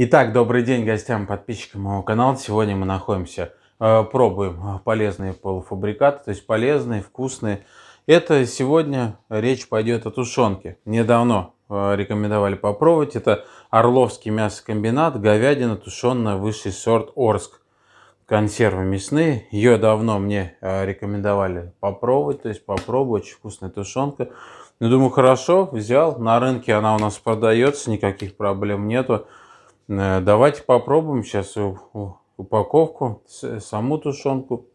Итак, добрый день гостям, подписчикам моего канала. Сегодня мы находимся, э, пробуем э, полезные полуфабрикаты, то есть полезные, вкусные. Это сегодня речь пойдет о тушенке. Недавно э, рекомендовали попробовать. Это Орловский мясокомбинат, говядина тушенная высший сорт Орск. Консервы мясные. Ее давно мне рекомендовали попробовать, то есть попробовать. Очень вкусная тушенка. Ну, думаю, хорошо, взял. На рынке она у нас продается, никаких проблем нету. Э, давайте попробуем сейчас упаковку, саму тушенку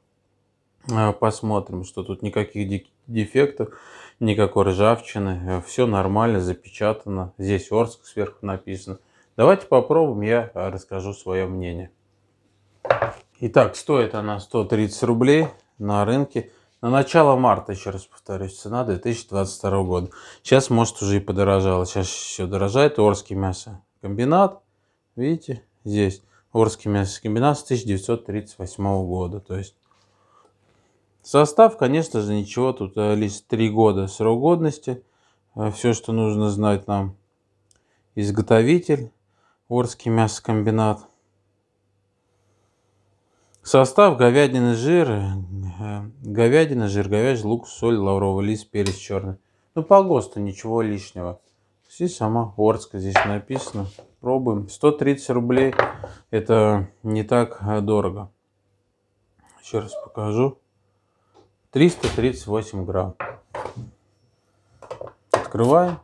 э, посмотрим, что тут никаких дефектов, никакой ржавчины, э, все нормально, запечатано. Здесь Орск сверху написано. Давайте попробуем, я расскажу свое мнение. Итак, стоит она 130 рублей на рынке. На начало марта, еще раз повторюсь, цена 2022 года. Сейчас, может, уже и подорожала. Сейчас все дорожает. Орский мясокомбинат. Видите, здесь Орский мясокомбинат с 1938 года. То есть состав, конечно же, ничего. Тут э, лишь 3 года срок годности. Э, Все, что нужно знать нам. Изготовитель. Орский мясокомбинат. Состав говядины жир, э, говядина, жир, говяжий, лук, соль, лавровый лист, перец черный. Ну, по ГОСТу ничего лишнего. И сама горстка здесь написано. Пробуем. 130 рублей. Это не так а, дорого. Еще раз покажу. 338 грамм. Открываем.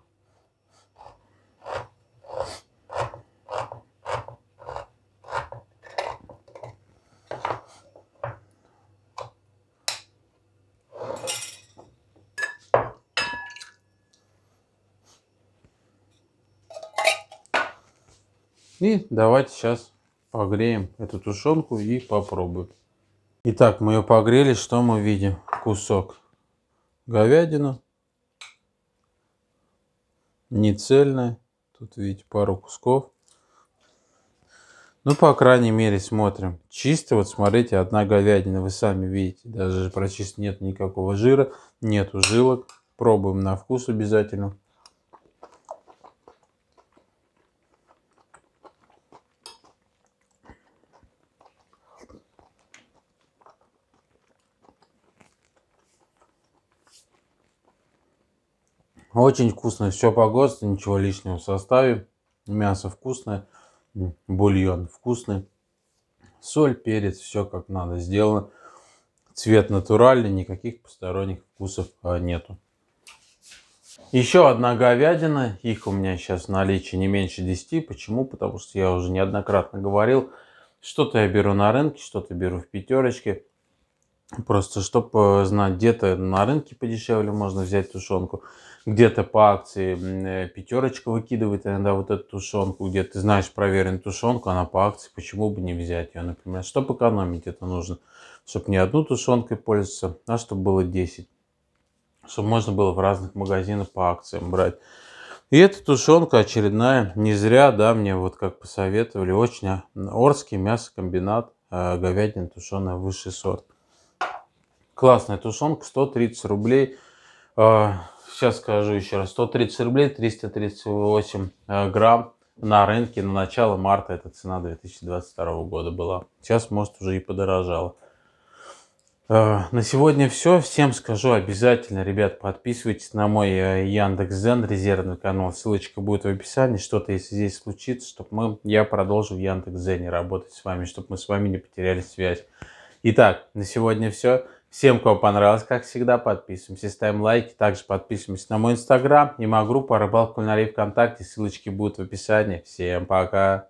И давайте сейчас погреем эту тушенку и попробуем. Итак, мы ее погрели, что мы видим? Кусок говядины, не цельная, тут видите пару кусков. Ну, по крайней мере, смотрим. Чисто, вот смотрите, одна говядина, вы сами видите, даже прочистить нет никакого жира, нету жилок. Пробуем на вкус обязательно. Очень вкусно, все по ГОСТу, ничего лишнего в составе. Мясо вкусное, бульон вкусный, соль, перец, все как надо сделано. Цвет натуральный, никаких посторонних вкусов а, нету. Еще одна говядина, их у меня сейчас в наличии не меньше 10. Почему? Потому что я уже неоднократно говорил, что-то я беру на рынке, что-то беру в пятерочке. Просто чтобы э, знать, где-то на рынке подешевле можно взять тушенку, где-то по акции э, пятерочка выкидывает иногда вот эту тушенку, где ты знаешь проверенную тушенку, она по акции, почему бы не взять ее, например. Чтобы экономить это нужно, чтобы не одну тушенкой пользоваться, а чтобы было 10. Чтобы можно было в разных магазинах по акциям брать. И эта тушенка очередная, не зря, да, мне вот как посоветовали, очень а, Орский мясокомбинат, э, говядина тушеная, высший сорт. Классная тушенка, 130 рублей а, сейчас скажу еще раз, 130 рублей, 338 э, грамм на рынке на начало марта эта цена 2022 года была. Сейчас, может, уже и подорожало. Э, на сегодня все. Всем скажу обязательно, ребят, подписывайтесь на мой э, Яндекс.Зен, резервный канал. Ссылочка будет в описании. Что-то, если здесь случится, чтобы мы, я продолжил в Яндекс.Зене работать с вами, чтобы мы с вами не потеряли связь. Итак, на сегодня все. Всем, кому понравилось, как всегда, подписываемся, ставим лайки. Также подписываемся на мой инстаграм и моя группа «Рыбалка кулинарий ВКонтакте». Ссылочки будут в описании. Всем пока!